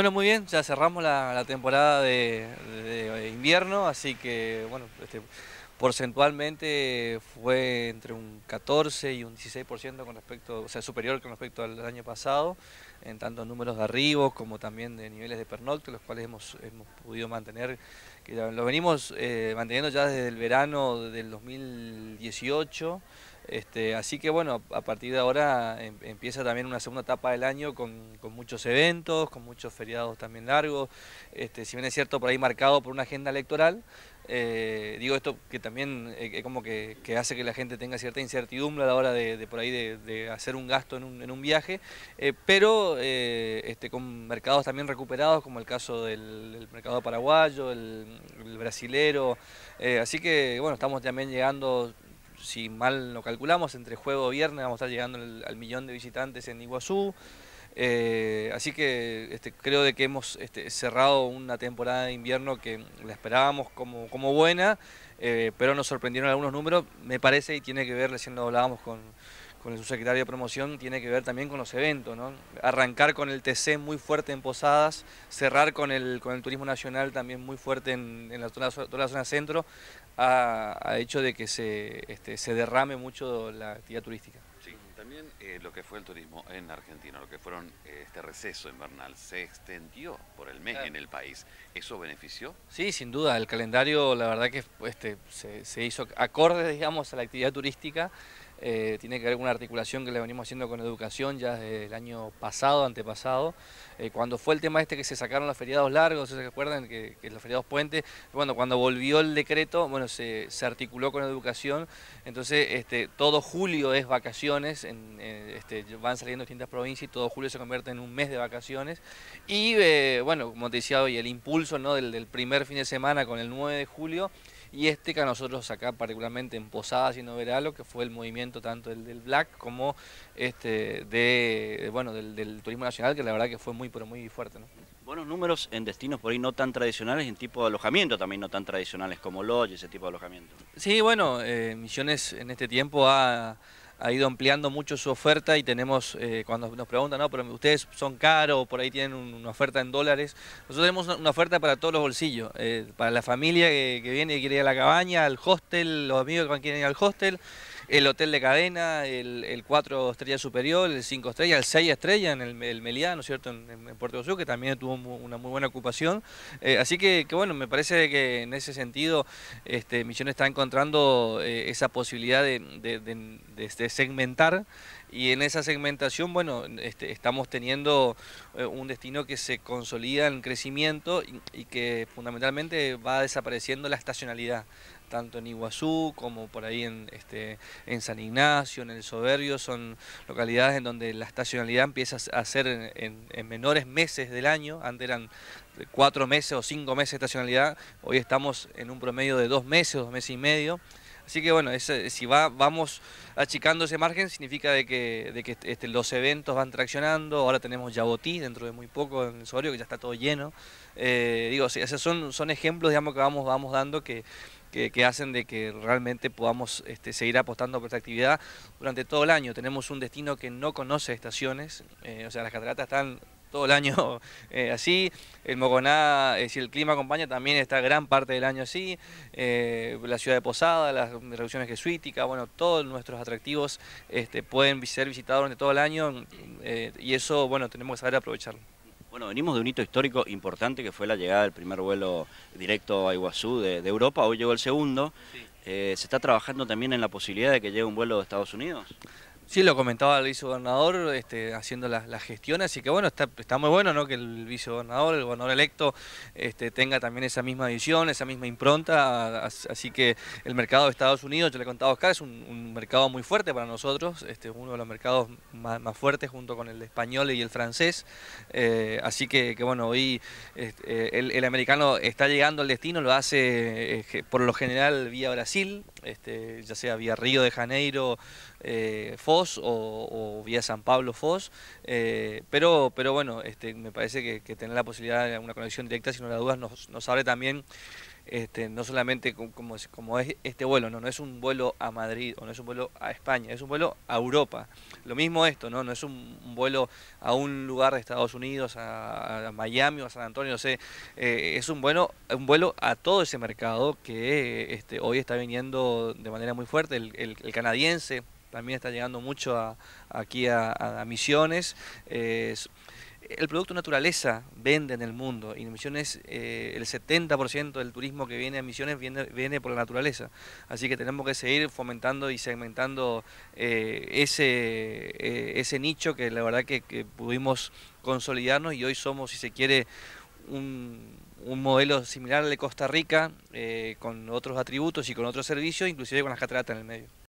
Bueno, muy bien, ya cerramos la, temporada de, invierno, así que, bueno, este, porcentualmente fue entre un 14 y un 16% con respecto, o sea, superior con respecto al año pasado, en tanto números de arribos como también de niveles de pernocte, los cuales hemos, hemos podido mantener, que lo venimos eh, manteniendo ya desde el verano del 2018, este, así que bueno, a partir de ahora em, empieza también una segunda etapa del año con, muchos eventos, con muchos feriados también largos, este, si bien es cierto por ahí marcado por una agenda electoral, eh, digo esto que también eh, es como que, hace que la gente tenga cierta incertidumbre a la hora de, por ahí de, hacer un gasto en un, viaje, eh, pero este, con mercados también recuperados como el caso del, mercado paraguayo, el brasilero, así que bueno, estamos también llegando si mal lo calculamos, entre juego y viernes vamos a estar llegando al, millón de visitantes en Iguazú. Eh, así que este, creo de que hemos este, cerrado una temporada de invierno que la esperábamos como, buena, eh, pero nos sorprendieron algunos números, me parece, y tiene que ver, recién lo hablábamos con, con el subsecretario de promoción tiene que ver también con los eventos, ¿no? Arrancar con el TC muy fuerte en Posadas, cerrar con el, con el turismo nacional también muy fuerte en, la, toda, la, zona centro, ha, hecho de que se, este, se, derrame mucho la actividad turística. Sí, también eh, lo que fue el turismo en Argentina, lo que fueron eh, este receso invernal, se extendió por el mes en el país. ¿Eso benefició? Sí, sin duda. El calendario, la verdad que este, se, se hizo acorde, digamos, a la actividad turística. Eh, tiene que ver con una articulación que le venimos haciendo con educación ya desde el año pasado, antepasado, eh, cuando fue el tema este que se sacaron los feriados largos, ¿se acuerdan? Que, que los feriados puentes, bueno, cuando volvió el decreto, bueno, se, articuló con educación, entonces este, todo julio es vacaciones, este, van saliendo distintas provincias y todo julio se convierte en un mes de vacaciones, y eh, bueno, como te decía hoy, el impulso del, del primer fin de semana con el 9 de julio, y este que a nosotros acá particularmente en Posadas y Noveralo, que fue el movimiento tanto el del Black como este de bueno del, turismo nacional, que la verdad que fue muy pero muy fuerte. ¿no? Buenos números en destinos por ahí no tan tradicionales, y en tipo de alojamiento también no tan tradicionales como Lodge, ese tipo de alojamiento. Sí, bueno, eh, Misiones en este tiempo ha ha ido ampliando mucho su oferta y tenemos, eh, cuando nos preguntan, no, pero ustedes son caros, por ahí tienen una oferta en dólares. Nosotros tenemos una, oferta para todos los bolsillos, eh, para la familia que, que, viene y quiere ir a la cabaña, al hostel, los amigos que quieren ir al hostel el hotel de cadena, el, 4 estrellas superior, el 5 estrellas, el 6 estrellas en el, el Meliá, ¿no es cierto?, en, Puerto Sur, que también tuvo una muy buena ocupación. Eh, así que, bueno, me parece que en ese sentido este, Misiones está encontrando eh, esa posibilidad de, segmentar y en esa segmentación, bueno, este, estamos teniendo eh, un destino que se consolida en crecimiento y, que fundamentalmente va desapareciendo la estacionalidad tanto en Iguazú como por ahí en, este, en San Ignacio, en El Soberbio, son localidades en donde la estacionalidad empieza a ser en, menores meses del año, antes eran cuatro meses o cinco meses de estacionalidad, hoy estamos en un promedio de dos meses, dos meses y medio, Así que bueno, si va, vamos achicando ese margen, significa de que, que este, los eventos van traccionando. Ahora tenemos Yabotí dentro de muy poco en el Soberbio, que ya está todo lleno. Eh, digo, esas son, son ejemplos digamos, que vamos, vamos dando que, que, hacen de que realmente podamos este, seguir apostando por esta actividad durante todo el año. Tenemos un destino que no conoce estaciones, eh, o sea, las cataratas están todo el año eh, así, el Mogoná, eh, si el clima acompaña, también está gran parte del año así, la ciudad de Posada, las reducciones jesuíticas, bueno, todos nuestros atractivos este, pueden ser visitados durante todo el año y eso, bueno, tenemos que saber aprovecharlo. Bueno, venimos de un hito histórico importante que fue la llegada del primer vuelo directo a Iguazú de, Europa, hoy llegó el segundo. Eh, ¿Se está trabajando también en la posibilidad de que llegue un vuelo de Estados Unidos? Sí, lo comentaba el vicegobernador este, haciendo las la gestiones, así que bueno, está, muy bueno ¿no? que el vicegobernador, el gobernador electo, este, tenga también esa misma visión, esa misma impronta, así que el mercado de Estados Unidos, yo le he contado a es un, mercado muy fuerte para nosotros, este, uno de los mercados más, fuertes junto con el español y el francés, eh, así que, bueno, hoy este, eh, el, americano está llegando al destino, lo hace eh, por lo general vía Brasil, este, ya sea vía Río de Janeiro, eh, o, vía San Pablo Foz, eh, pero, pero bueno, este, me parece que, tener la posibilidad de una conexión directa, si no la dudas, nos abre también este, no solamente como, es este vuelo, no, es un vuelo a Madrid o no es un vuelo a España, es un vuelo a Europa. Lo mismo esto, no, no es un, vuelo a un lugar de Estados Unidos, a, Miami o a San Antonio, no sé, eh, es un vuelo, un vuelo a todo ese mercado que este, hoy está viniendo de manera muy fuerte, el, canadiense también está llegando mucho aquí a, Misiones el producto naturaleza vende en el mundo y en Misiones eh, el 70% del turismo que viene a Misiones viene, por la naturaleza. Así que tenemos que seguir fomentando y segmentando eh, ese, eh, ese nicho que la verdad que, pudimos consolidarnos y hoy somos, si se quiere, un, un modelo similar al de Costa Rica con otros atributos y con otros servicios, inclusive con las cataratas en el medio.